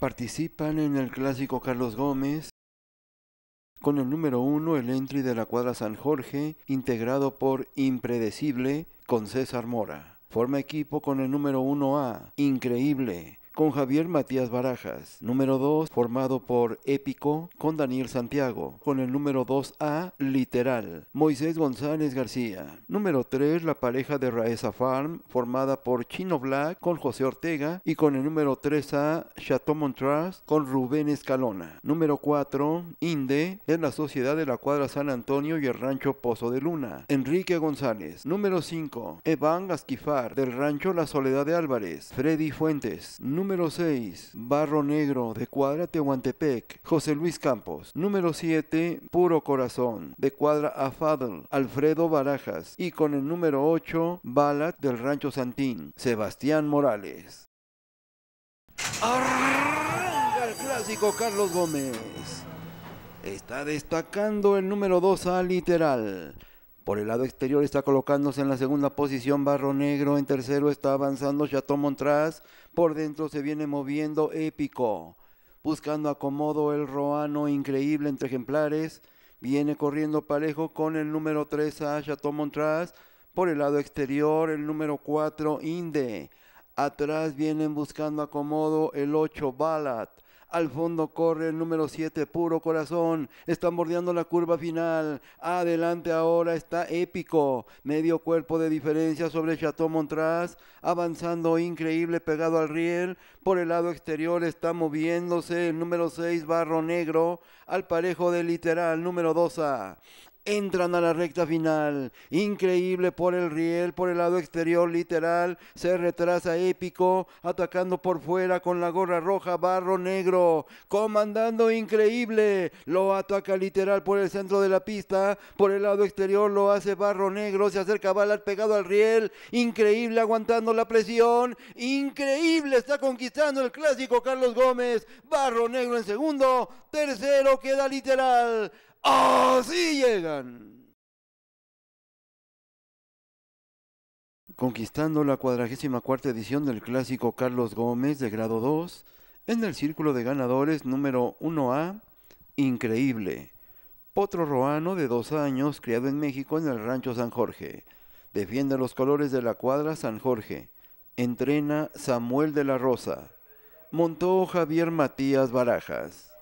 Participan en el clásico Carlos Gómez con el número 1 el entry de la cuadra San Jorge, integrado por Impredecible con César Mora. Forma equipo con el número 1A, Increíble, con Javier Matías Barajas, número 2 formado por Épico con Daniel Santiago, con el número 2A Literal, Moisés González García, número 3 la pareja de Raeza Farm formada por Chino Black con José Ortega y con el número 3A Chateau Montras con Rubén Escalona, número 4 Inde en la sociedad de la cuadra San Antonio y el rancho Pozo de Luna, Enrique González, número 5 Evan Gasquifar del rancho La Soledad de Álvarez, Freddy Fuentes, número Número 6, Barro Negro de Cuadra Tehuantepec, José Luis Campos. Número 7, Puro Corazón de Cuadra Afadl, Alfredo Barajas. Y con el número 8, Balat del Rancho Santín, Sebastián Morales. Arranca el clásico Carlos Gómez. Está destacando el número 2 a literal. Por el lado exterior está colocándose en la segunda posición Barro Negro, en tercero está avanzando Chateau Montras, por dentro se viene moviendo Épico, buscando acomodo el Roano increíble entre ejemplares, viene corriendo parejo con el número 3 a Chateau Montras, por el lado exterior el número 4 Inde, atrás vienen buscando acomodo el 8 Balat, al fondo corre el número 7, puro corazón. Están bordeando la curva final. Adelante ahora está épico. Medio cuerpo de diferencia sobre Chateau Montras. Avanzando increíble pegado al riel. Por el lado exterior está moviéndose el número 6, Barro Negro. Al parejo de literal número 2A entran a la recta final. Increíble por el riel, por el lado exterior literal. Se retrasa épico, atacando por fuera con la gorra roja, barro negro. Comandando increíble. Lo ataca literal por el centro de la pista. Por el lado exterior lo hace barro negro. Se acerca balar pegado al riel. Increíble aguantando la presión. Increíble está conquistando el clásico Carlos Gómez. Barro negro en segundo. Tercero queda literal sí llegan. Conquistando la cuadragésima cuarta edición del clásico Carlos Gómez de grado 2 en el círculo de ganadores número 1A, increíble. Potro Roano de dos años, criado en México en el Rancho San Jorge. Defiende los colores de la cuadra San Jorge. Entrena Samuel de la Rosa. Montó Javier Matías Barajas.